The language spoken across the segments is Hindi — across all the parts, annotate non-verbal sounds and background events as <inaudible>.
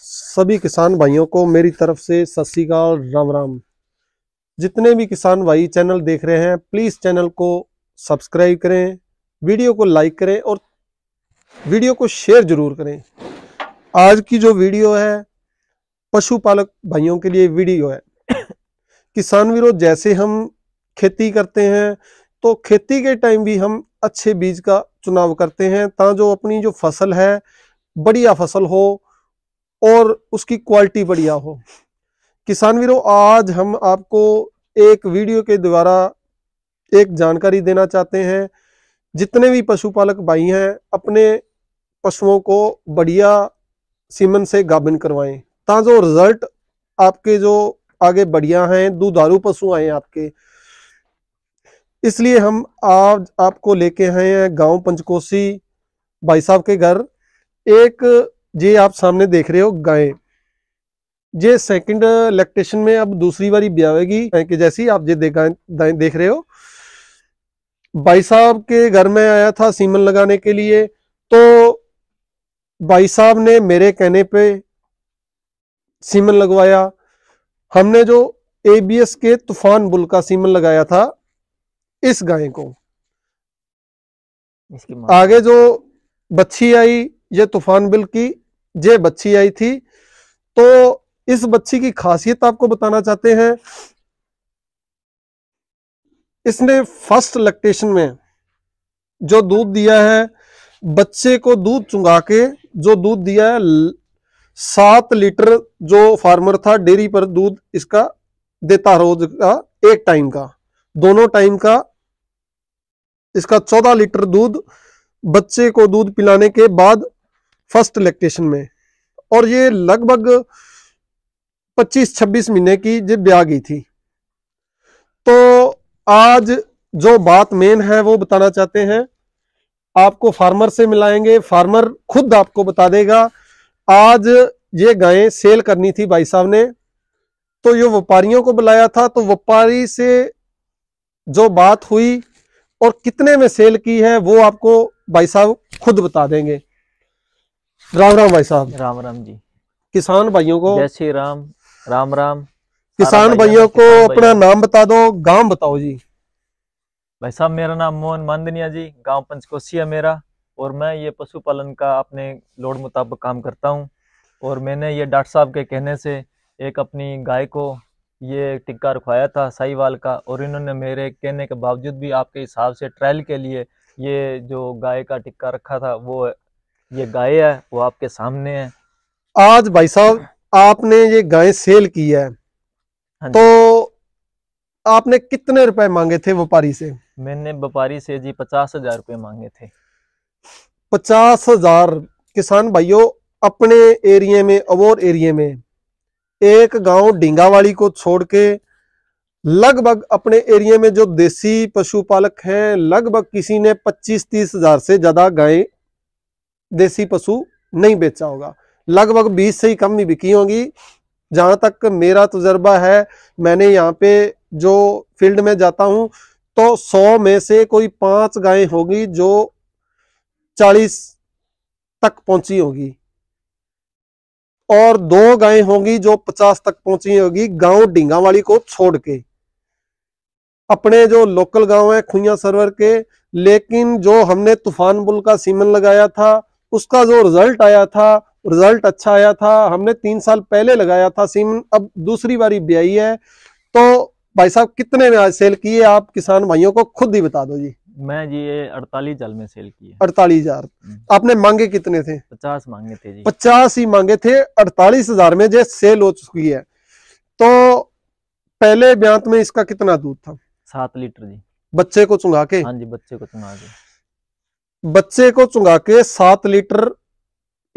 सभी किसान भाइयों को मेरी तरफ से सत श्रीकाल राम राम जितने भी किसान भाई चैनल देख रहे हैं प्लीज़ चैनल को सब्सक्राइब करें वीडियो को लाइक करें और वीडियो को शेयर ज़रूर करें आज की जो वीडियो है पशुपालक भाइयों के लिए वीडियो है किसान विरोध जैसे हम खेती करते हैं तो खेती के टाइम भी हम अच्छे बीज का चुनाव करते हैं ता जो अपनी जो फसल है बढ़िया फसल हो और उसकी क्वालिटी बढ़िया हो किसान वीरों आज हम आपको एक वीडियो के द्वारा एक जानकारी देना चाहते हैं जितने भी पशुपालक भाई हैं अपने पशुओं को बढ़िया सीमन से गाभिन करवाएं ताजो रिजल्ट आपके जो आगे बढ़िया हैं दूधारू पशु आए आपके इसलिए हम आज आपको लेके आए हैं गांव पंचकोसी भाई साहब के घर एक ये आप सामने देख रहे हो गाय ये सेकंड लैक्टेशन में अब दूसरी बारी ब्यावेगी कि जैसी आप ये गाय देख रहे हो भाई साहब के घर में आया था सीमन लगाने के लिए तो भाई साहब ने मेरे कहने पे सीमन लगवाया हमने जो एबीएस के तूफान बुल का सीमन लगाया था इस गाय को आगे जो बच्ची आई ये तूफान बिल की ये बच्ची आई थी तो इस बच्ची की खासियत आपको बताना चाहते हैं इसने फर्स्ट लैक्टेशन में जो दूध दिया है बच्चे को दूध चुंगा के जो दूध दिया है सात लीटर जो फार्मर था डेयरी पर दूध इसका देता रोज का एक टाइम का दोनों टाइम का इसका चौदह लीटर दूध बच्चे को दूध पिलाने के बाद फर्स्ट लैक्टेशन में और ये लगभग 25-26 महीने की जब ब्याह गई थी तो आज जो बात मेन है वो बताना चाहते हैं आपको फार्मर से मिलाएंगे फार्मर खुद आपको बता देगा आज ये गायें सेल करनी थी भाई साहब ने तो ये व्यापारियों को बुलाया था तो व्यापारी से जो बात हुई और कितने में सेल की है वो आपको भाई साहब खुद बता देंगे राम राम भाई साहब राम राम जी किसान भाइयों को जय श्री राम राम राम किसान भाइयों को अपना नाम बता दो गांव बताओ जी भाई साहब मेरा नाम मोहन मानदनिया जी गांव पंचकोसिया मेरा और मैं ये पशुपालन का अपने लोड मुताबिक काम करता हूँ और मैंने ये डॉक्टर साहब के कहने से एक अपनी गाय को ये टिक्का रखवाया था साईवाल का और इन्होंने मेरे कहने के बावजूद भी आपके हिसाब से ट्रायल के लिए ये जो गाय का टिक्का रखा था वो ये गाय है वो आपके सामने है आज भाई साहब आपने ये गाय सेल की है हाँ तो आपने कितने रुपए मांगे थे व्यापारी से मैंने व्यापारी से जी पचास हजार रुपये मांगे थे पचास हजार किसान भाइयों अपने एरिया में अवोर एरिया में एक गांव डिंगावाड़ी को छोड़ के लगभग अपने एरिया में जो देसी पशुपालक हैं लगभग किसी ने पच्चीस तीस हजार से ज्यादा गाय देसी पशु नहीं बेचा होगा लगभग बीस से ही कम ही बिकी होंगी जहाँ तक मेरा तजर्बा है मैंने यहाँ पे जो फील्ड में जाता हूँ तो सौ में से कोई पांच गायें होगी जो चालीस तक पहुंची होगी और दो गायें होंगी जो पचास तक पहुंची होगी गांव वाली को छोड़ के अपने जो लोकल गांव है खुइया सरवर के लेकिन जो हमने तूफान बुल का सीमन लगाया था उसका जो रिजल्ट आया था रिजल्ट अच्छा आया था हमने तीन साल पहले लगाया था सीमन अब दूसरी बारी ब्याई है तो भाई साहब कितने में आज सेल किए आप किसान भाइयों को खुद ही बता दो जी मैं जी ये अड़तालीस हजार में सेल किए अड़तालीस हजार हम्म। आपने मांगे कितने थे पचास मांगे थे जी पचास ही मांगे थे अड़तालीस हजार में जो सेल हो चुकी है तो पहले ब्यांत में इसका कितना दूध था सात लीटर जी बच्चे को चुंगा के हाँ जी बच्चे को चुंगा के बच्चे को चुंगा के सात लीटर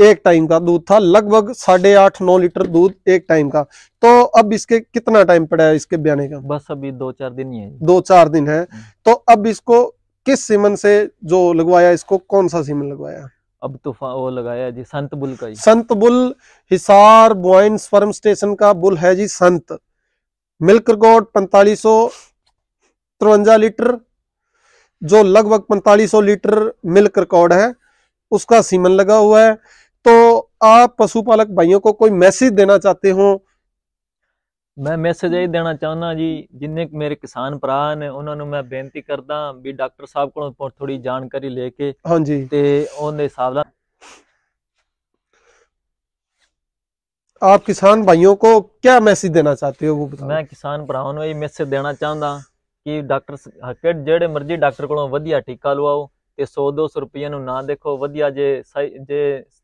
एक टाइम का दूध था लगभग साढ़े आठ नौ लीटर दूध एक टाइम का तो अब इसके कितना टाइम पड़ा है इसके ब्याने का बस अभी दो चार दिन ही है दो चार दिन है हम्म। तो अब इसको किस सीमन से जो लगवाया इसको कौन सा सीमन लगवाया अब तो वो लगाया जी संत बुल का ही संत बुल हिसार बुआइन फर्म स्टेशन का बुल है जी संत मिल्क गोड पैंतालीस सौ तिरवंजा लीटर जो लगभग 4500 लीटर मिल्क रिकॉर्ड है उसका सीमन लगा हुआ है तो आप पशुपालक भाइयों को कोई मैसेज देना चाहते हो मैं ਮੈਸੇਜ ਇਹ ਦੇਣਾ ਚਾਹੁੰਦਾ ਜੀ ਜਿੰਨੇ ਮੇਰੇ ਕਿਸਾਨ ਭਰਾ ਨੇ ਉਹਨਾਂ ਨੂੰ ਮੈਂ ਬੇਨਤੀ ਕਰਦਾ ਵੀ ਡਾਕਟਰ ਸਾਹਿਬ ਕੋਲੋਂ ਥੋੜੀ ਜਾਣਕਾਰੀ ਲੈ ਕੇ ਹਾਂਜੀ आप किसान भाइयों को क्या मैसेज देना चाहते हो वो बताओ मैं किसान भराओं मैसेज देना चाहता ਕਿ ਡਾਕਟਰ ਹਕੜ ਜਿਹੜੇ ਮਰਜ਼ੀ ਡਾਕਟਰ ਕੋਲੋਂ ਵਧੀਆ ਟੀਕਾ ਲਵਾਓ ਤੇ 100 200 ਰੁਪਏ ਨੂੰ ਨਾ ਦੇਖੋ ਵਧੀਆ ਜੇ ਜੇ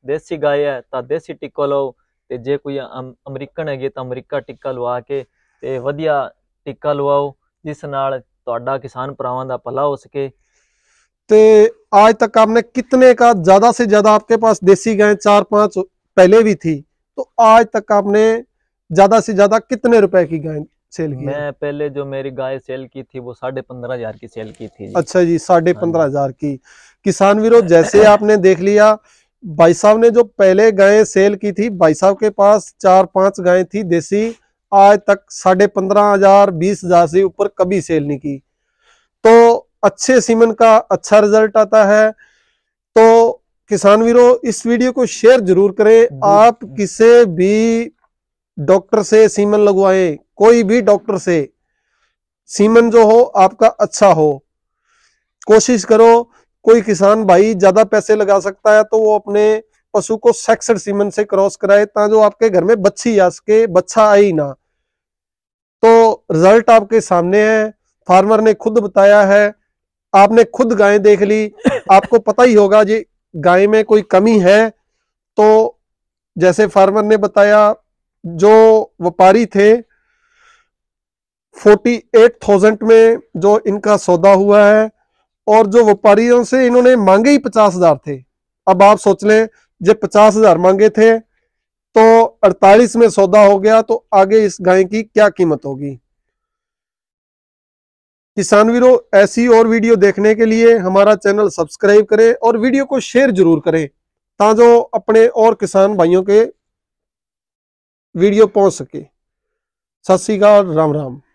ਦੇਸੀ ਗਾਇ ਹੈ ਤਾਂ ਦੇਸੀ ਟੀਕਾ ਲਵਾਓ ਤੇ ਜੇ ਕੋਈ ਅਮਰੀਕਨ ਹੈਗੇ ਤਾਂ ਅਮਰੀਕਾ ਟੀਕਾ ਲਵਾ ਕੇ ਤੇ ਵਧੀਆ ਟੀਕਾ ਲਵਾਓ ਜਿਸ ਨਾਲ ਤੁਹਾਡਾ ਕਿਸਾਨ ਭਰਾਵਾਂ ਦਾ ਭਲਾ ਹੋ ਸਕੇ ਤੇ ਅੱਜ ਤੱਕ ਆਪਨੇ ਕਿਤਨੇ ਕਾ ਜ਼ਿਆਦਾ ਸੇ ਜ਼ਿਆਦਾ ਆਪਕੇ ਪਾਸ ਦੇਸੀ ਗਾਇ 4 5 ਪਹਿਲੇ ਵੀ ਥੀ तो ਅੱਜ ਤੱਕ ਆਪਨੇ ਜ਼ਿਆਦਾ ਸੇ ਜ਼ਿਆਦਾ ਕਿਤਨੇ ਰੁਪਏ ਕੀ ਗਾਇ सेल की मैं पहले जो मेरी गाय सेल की थी वो साढ़े पंद्रह हजार की सेल की थी अच्छा जी साढ़े हाँ पंद्रह हजार की किसान विरोध <laughs> जैसे आपने देख लिया भाई साहब ने जो पहले गाय सेल की थी भाई साहब के पास चार पांच गाय थी देसी आज तक साढ़े पंद्रह हजार बीस हजार से ऊपर कभी सेल नहीं की तो अच्छे सीमन का अच्छा रिजल्ट आता है तो किसान वीरो इस वीडियो को शेयर जरूर करें आप किसे भी डॉक्टर से सीमन लगवाएं कोई भी डॉक्टर से सीमन जो हो आपका अच्छा हो कोशिश करो कोई किसान भाई ज्यादा पैसे लगा सकता है तो वो अपने पशु को सेक्सड सीमन से क्रॉस कराए जो आपके घर में बच्ची आ सके बच्चा आए ना तो रिजल्ट आपके सामने है फार्मर ने खुद बताया है आपने खुद गाय देख ली <laughs> आपको पता ही होगा जी गाय में कोई कमी है तो जैसे फार्मर ने बताया जो व्यापारी थे फोर्टी एट थाउजेंड में जो इनका सौदा हुआ है और जो व्यापारियों से इन्होंने मांगे ही पचास हजार थे अब आप सोच लें जब पचास हजार मांगे थे तो अड़तालीस में सौदा हो गया तो आगे इस गाय की क्या कीमत होगी किसान वीरों ऐसी और वीडियो देखने के लिए हमारा चैनल सब्सक्राइब करें और वीडियो को शेयर जरूर करें ताजो अपने और किसान भाइयों के वीडियो पहुंच सके सत श्रीकाल राम राम